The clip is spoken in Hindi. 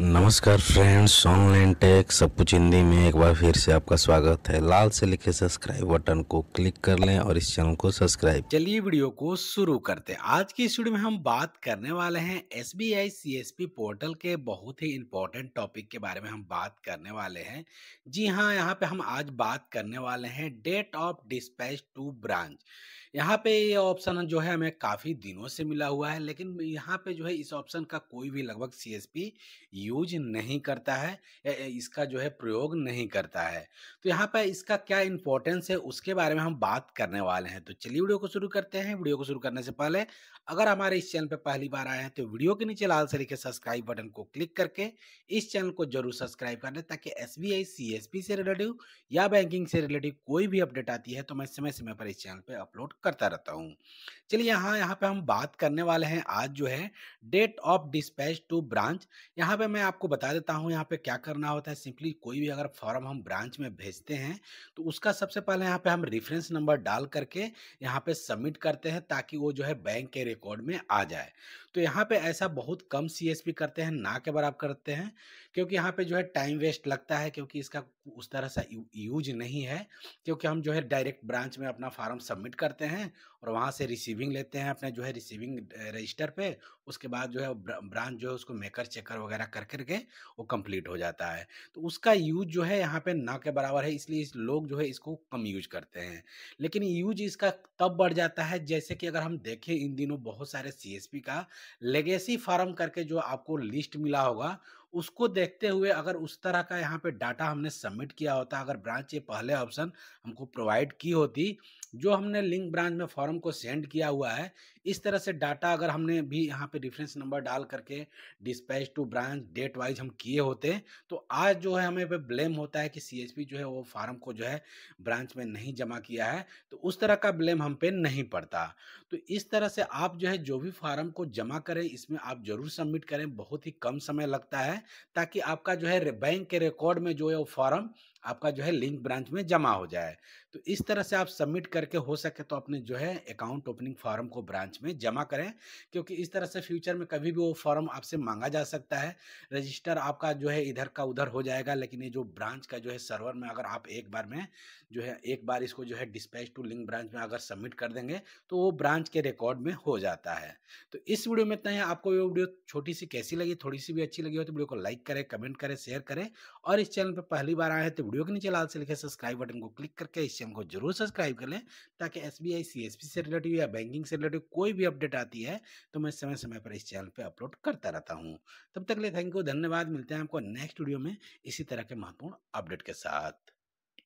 नमस्कार फ्रेंड्स ऑनलाइन टेक सब कुछ हिंदी में एक बार फिर से आपका स्वागत है लाल से लिखे सब्सक्राइब बटन को क्लिक कर लें और इस चैनल को सब्सक्राइब चलिए वीडियो को शुरू करते हैं आज की स्टूडियो में हम बात करने वाले हैं S B I C S P portal के बहुत ही इंपॉर्टेंट टॉपिक के बारे में हम बात करने वाले हैं जी हाँ यहाँ पे हम आज बात करने वाले हैं date of dispatch to branch यहाँ पे ये ऑप्शन जो है हमें काफ़ी दिनों से मिला हुआ है लेकिन यहाँ पे जो है इस ऑप्शन का कोई भी लगभग सी एस पी यूज नहीं करता है इसका जो है प्रयोग नहीं करता है तो यहाँ पर इसका क्या इंपॉर्टेंस है उसके बारे में हम बात करने वाले हैं तो चलिए वीडियो को शुरू करते हैं वीडियो को शुरू करने से पहले अगर हमारे इस चैनल पर पहली बार आए हैं तो वीडियो के नीचे लाल से लिखे सब्सक्राइब बटन को क्लिक करके इस चैनल को जरूर सब्सक्राइब कर लें ताकि एस बी से रिलेटिव या बैंकिंग से रिलेटिव कोई भी अपडेट आती है तो मैं समय समय पर इस चैनल पर अपलोड करता रहता हूँ चलिए यहाँ यहाँ पर हम बात करने वाले हैं आज जो है date of dispatch to branch यहाँ पर मैं मैं आपको बता देता हूँ यहाँ पे क्या करना होता है सिंपली कोई भी अगर फॉर्म हम ब्रांच में भेजते हैं तो उसका सबसे पहले यहाँ पे हम रेफरेंस नंबर डाल करके यहाँ पे सबमिट करते हैं ताकि वो जो है बैंक के रिकॉर्ड में आ जाए तो यहाँ पे ऐसा बहुत कम सी करते हैं ना के बराबर करते हैं क्योंकि यहाँ पे जो है टाइम वेस्ट लगता है क्योंकि इसका उस तरह से यूज नहीं है क्योंकि हम जो है डायरेक्ट ब्रांच में अपना फार्म सबमिट करते हैं और वहाँ से रिसीविंग लेते हैं अपने जो है रिसीविंग रजिस्टर पर उसके बाद जो है ब्रांच जो है उसको मेकर चेकर वगैरह कर जाकर के वो कंप्लीट हो जाता है तो उसका यूज जो है यहाँ पे ना के बराबर है इसलिए लोग जो है इसको कम यूज करते हैं लेकिन यूज इसका तब बढ़ जाता है जैसे कि अगर हम देखें इन दिनों बहुत सारे सी का लेगेसी फार्म करके जो आपको लिस्ट मिला होगा उसको देखते हुए अगर उस तरह का यहाँ पे डाटा हमने सबमिट किया होता अगर ब्रांच ये पहले ऑप्शन हमको प्रोवाइड की होती जो हमने लिंक ब्रांच में फॉर्म को सेंड किया हुआ है इस तरह से डाटा अगर हमने भी यहाँ पे रिफरेंस नंबर डाल करके dispatch to branch date wise हम किए होते तो आज जो है हमें पे ब्लेम होता है कि सी जो है वो फार्म को जो है ब्रांच में नहीं जमा किया है तो उस तरह का ब्लेम हम पे नहीं पड़ता तो इस तरह से आप जो है जो भी फार्म को जमा करें इसमें आप जरूर सबमिट करें बहुत ही कम समय लगता है है ताकि आपका जो है बैंक के रिकॉर्ड में जो है वो फॉर्म आपका जो है लिंक ब्रांच में जमा हो जाए तो इस तरह से आप सबमिट करके हो सके तो अपने जो है अकाउंट ओपनिंग फॉर्म को ब्रांच में जमा करें क्योंकि इस तरह से फ्यूचर में कभी भी वो फॉर्म आपसे मांगा जा सकता है रजिस्टर आपका जो है इधर का उधर हो जाएगा लेकिन ये जो ब्रांच का जो है सर्वर में अगर आप एक बार में जो है एक बार इसको जो है डिस्पैच टू लिंक ब्रांच में अगर सबमिट कर देंगे तो वो ब्रांच के रिकॉर्ड में हो जाता है तो इस वीडियो में इतना ही आपको ये वीडियो छोटी सी कैसी लगी थोड़ी सी भी अच्छी लगी हो तो वीडियो को लाइक करें कमेंट करें शेयर करें और इस चैनल पर पहली बार आए हैं तो वीडियो के नीचे लाल से लिखे सब्सक्राइब बटन को क्लिक करके इस चैनल को जरूर सब्सक्राइब कर लें ताकि एस बी से रिलेटिव या बैंकिंग से रिलेटिव कोई भी अपडेट आती है तो मैं समय समय पर इस चैनल पर अपलोड करता रहता हूँ तब तक लिए थैंक यू धन्यवाद मिलते हैं आपको नेक्स्ट वीडियो में इसी तरह के महत्वपूर्ण अपडेट के साथ